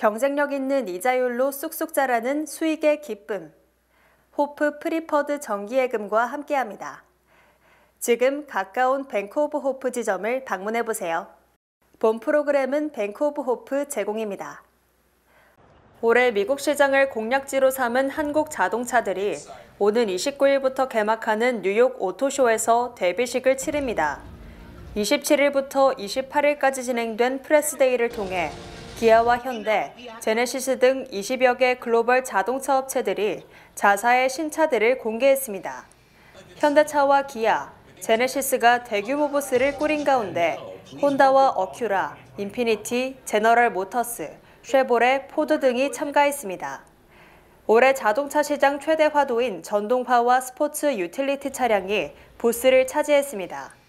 경쟁력 있는 이자율로 쑥쑥 자라는 수익의 기쁨. 호프 프리퍼드 정기예금과 함께합니다. 지금 가까운 뱅크 오브 호프 지점을 방문해 보세요. 본 프로그램은 뱅크 오브 호프 제공입니다. 올해 미국 시장을 공략지로 삼은 한국 자동차들이 오는 29일부터 개막하는 뉴욕 오토쇼에서 데뷔식을 치릅니다. 27일부터 28일까지 진행된 프레스데이를 통해 기아와 현대, 제네시스 등 20여 개 글로벌 자동차 업체들이 자사의 신차들을 공개했습니다. 현대차와 기아, 제네시스가 대규모 부스를 꾸린 가운데 혼다와 어큐라, 인피니티, 제너럴 모터스, 쉐보레, 포드 등이 참가했습니다. 올해 자동차 시장 최대 화두인 전동파와 스포츠 유틸리티 차량이 부스를 차지했습니다.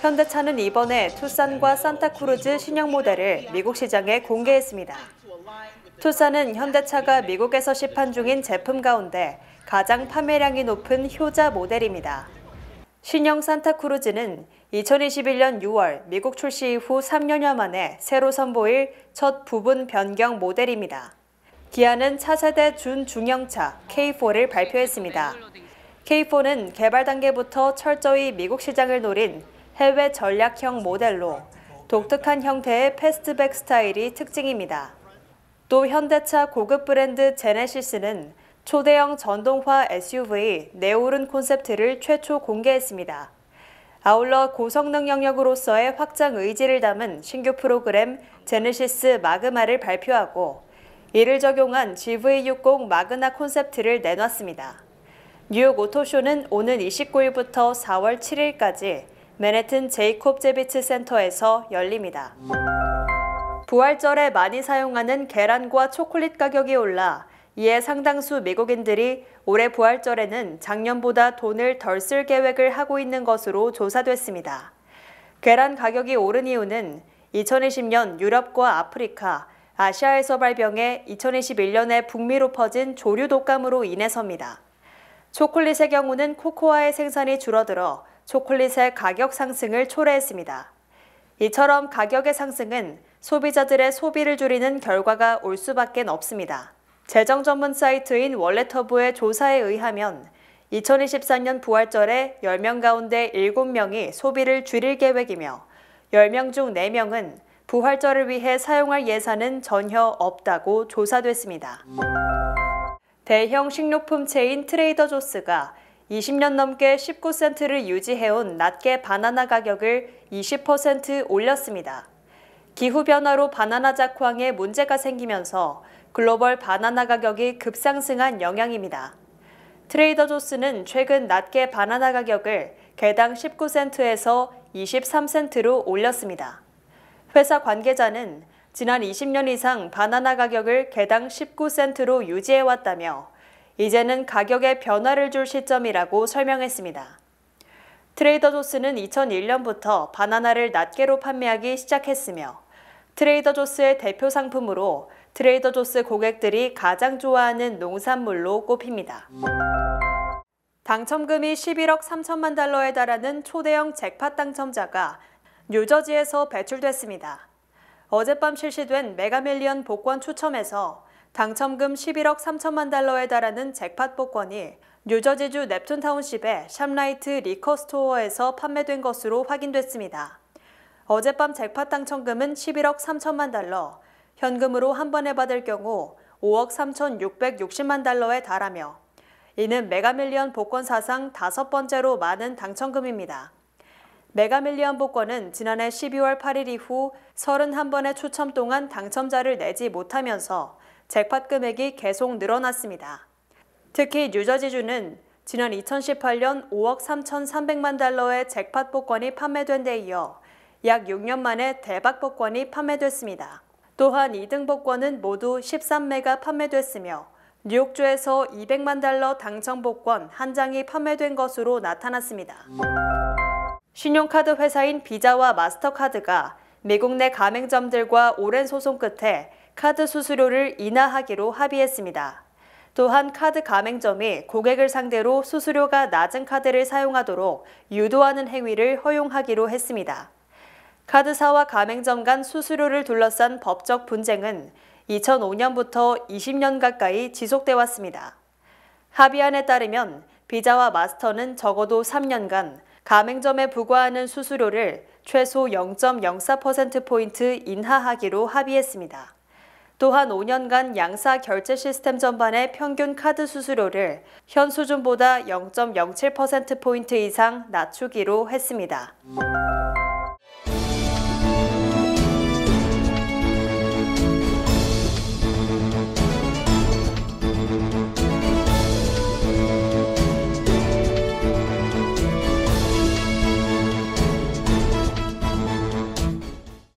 현대차는 이번에 투싼과 산타크루즈 신형 모델을 미국 시장에 공개했습니다. 투싼은 현대차가 미국에서 시판 중인 제품 가운데 가장 판매량이 높은 효자 모델입니다. 신형 산타크루즈는 2021년 6월 미국 출시 이후 3년여 만에 새로 선보일 첫 부분 변경 모델입니다. 기아는 차세대 준중형차 K4를 발표했습니다. K4는 개발 단계부터 철저히 미국 시장을 노린 해외 전략형 모델로 독특한 형태의 패스트백 스타일이 특징입니다. 또 현대차 고급 브랜드 제네시스는 초대형 전동화 SUV 네오른 콘셉트를 최초 공개했습니다. 아울러 고성능 영역으로서의 확장 의지를 담은 신규 프로그램 제네시스 마그마를 발표하고 이를 적용한 GV60 마그나 콘셉트를 내놨습니다. 뉴욕 오토쇼는 오는 29일부터 4월 7일까지 맨해튼 제이콥 제비츠 센터에서 열립니다. 부활절에 많이 사용하는 계란과 초콜릿 가격이 올라 이에 상당수 미국인들이 올해 부활절에는 작년보다 돈을 덜 쓸 계획을 하고 있는 것으로 조사됐습니다. 계란 가격이 오른 이유는 2020년 유럽과 아프리카, 아시아에서 발병해 2021년에 북미로 퍼진 조류 독감으로 인해서입니다. 초콜릿의 경우는 코코아의 생산이 줄어들어 초콜릿의 가격 상승을 초래했습니다. 이처럼 가격의 상승은 소비자들의 소비를 줄이는 결과가 올 수밖에 없습니다. 재정 전문 사이트인 월레터부의 조사에 의하면 2023년 부활절에 10명 가운데 7명이 소비를 줄일 계획이며 10명 중 4명은 부활절을 위해 사용할 예산은 전혀 없다고 조사됐습니다. 대형 식료품 체인 트레이더조스가 20년 넘게 19센트를 유지해온 낮게 바나나 가격을 20% 올렸습니다. 기후변화로 바나나 작황에 문제가 생기면서 글로벌 바나나 가격이 급상승한 영향입니다. 트레이더 조스는 최근 낮게 바나나 가격을 개당 19센트에서 23센트로 올렸습니다. 회사 관계자는 지난 20년 이상 바나나 가격을 개당 19센트로 유지해왔다며 이제는 가격에 변화를 줄 시점이라고 설명했습니다. 트레이더 조스는 2001년부터 바나나를 낱개로 판매하기 시작했으며 트레이더 조스의 대표 상품으로 트레이더 조스 고객들이 가장 좋아하는 농산물로 꼽힙니다. 당첨금이 11억 3천만 달러에 달하는 초대형 잭팟 당첨자가 뉴저지에서 배출됐습니다. 어젯밤 실시된 메가밀리언 복권 추첨에서 당첨금 11억 3천만 달러에 달하는 잭팟 복권이 뉴저지주 넵툰 타운십의 샵라이트 리커 스토어에서 판매된 것으로 확인됐습니다. 어젯밤 잭팟 당첨금은 11억 3천만 달러, 현금으로 한 번에 받을 경우 5억 3,660만 달러에 달하며 이는 메가밀리언 복권 사상 다섯 번째로 많은 당첨금입니다. 메가밀리언 복권은 지난해 12월 8일 이후 31번의 추첨 동안 당첨자를 내지 못하면서 잭팟 금액이 계속 늘어났습니다. 특히 뉴저지주는 지난 2018년 5억 3,300만 달러의 잭팟 복권이 판매된 데 이어 약 6년 만에 대박 복권이 판매됐습니다. 또한 2등 복권은 모두 13매가 판매됐으며 뉴욕주에서 200만 달러 당첨 복권 한 장이 판매된 것으로 나타났습니다. 신용카드 회사인 비자와 마스터카드가 미국 내 가맹점들과 오랜 소송 끝에 카드 수수료를 인하하기로 합의했습니다. 또한 카드 가맹점이 고객을 상대로 수수료가 낮은 카드를 사용하도록 유도하는 행위를 허용하기로 했습니다. 카드사와 가맹점 간 수수료를 둘러싼 법적 분쟁은 2005년부터 20년 가까이 지속돼 왔습니다. 합의안에 따르면 비자와 마스터는 적어도 3년간 가맹점에 부과하는 수수료를 최소 0.04%포인트 인하하기로 합의했습니다. 또한 5년간 양사 결제 시스템 전반의 평균 카드 수수료를 현 수준보다 0.07%포인트 이상 낮추기로 했습니다.